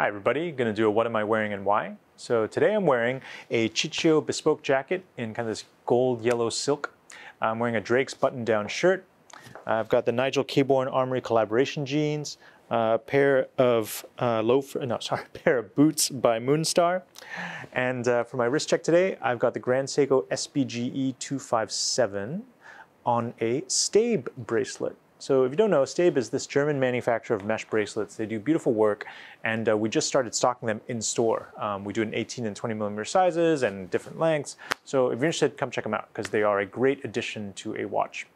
Hi everybody, gonna do a what am I wearing and why. So today I'm wearing a Chichio bespoke jacket in kind of this gold yellow silk. I'm wearing a Drake's button-down shirt. I've got the Nigel Caborn Armory collaboration jeans, a pair of uh, no sorry, pair of boots by Moonstar. And uh, for my wrist check today, I've got the Grand Seiko SBGE 257 on a Stabe bracelet. So if you don't know, Stabe is this German manufacturer of mesh bracelets. They do beautiful work, and uh, we just started stocking them in store. Um, we do in 18 and 20 millimeter sizes and different lengths. So if you're interested, come check them out because they are a great addition to a watch.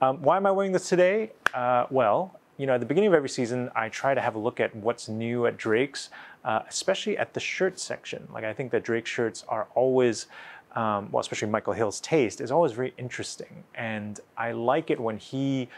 Um, why am I wearing this today? Uh, well, you know, at the beginning of every season, I try to have a look at what's new at Drake's, uh, especially at the shirt section. Like I think that Drake shirts are always um, well, especially Michael Hill's taste, is always very interesting. And I like it when he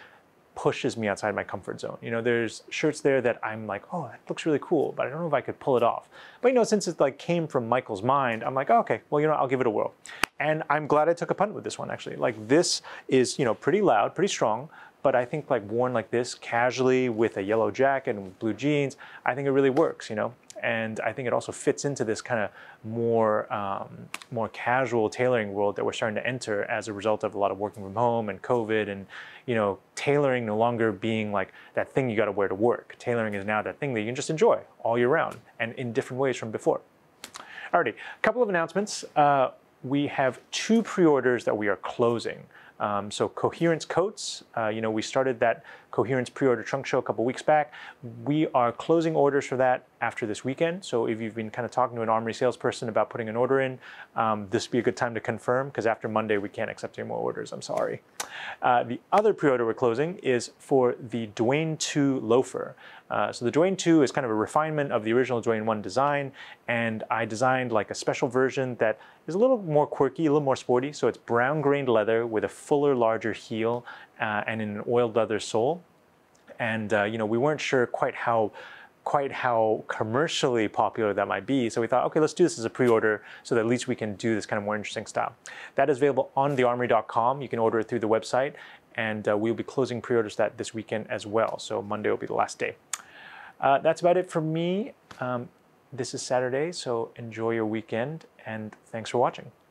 pushes me outside my comfort zone. You know, there's shirts there that I'm like, oh, that looks really cool, but I don't know if I could pull it off. But you know, since it like came from Michael's mind, I'm like, oh, okay, well, you know, I'll give it a whirl. And I'm glad I took a punt with this one actually. Like this is, you know, pretty loud, pretty strong, but I think like worn like this casually with a yellow jacket and blue jeans, I think it really works, you know? and I think it also fits into this kind of more um, more casual tailoring world that we're starting to enter as a result of a lot of working from home and COVID, and you know, tailoring no longer being like that thing you got to wear to work. Tailoring is now that thing that you can just enjoy all year round and in different ways from before. Alrighty, a couple of announcements. Uh, we have two pre-orders that we are closing. Um, so coherence coats, uh, you know, we started that coherence pre-order trunk show a couple weeks back. We are closing orders for that after this weekend. So if you've been kind of talking to an armory salesperson about putting an order in, um, this would be a good time to confirm because after Monday we can't accept any more orders. I'm sorry. Uh, the other pre-order we're closing is for the Dwayne 2 loafer. Uh, so the Dwayne 2 is kind of a refinement of the original Dwayne 1 design, and I designed like a special version that is a little more quirky, a little more sporty. So it's brown grained leather with a fuller, larger heel uh, and in an oiled leather sole. And uh, you know, we weren't sure quite how quite how commercially popular that might be. So we thought, okay, let's do this as a pre-order so that at least we can do this kind of more interesting style. That is available on thearmory.com. You can order it through the website and uh, we'll be closing pre-orders that this weekend as well. So Monday will be the last day. Uh, that's about it for me. Um, this is Saturday, so enjoy your weekend and thanks for watching.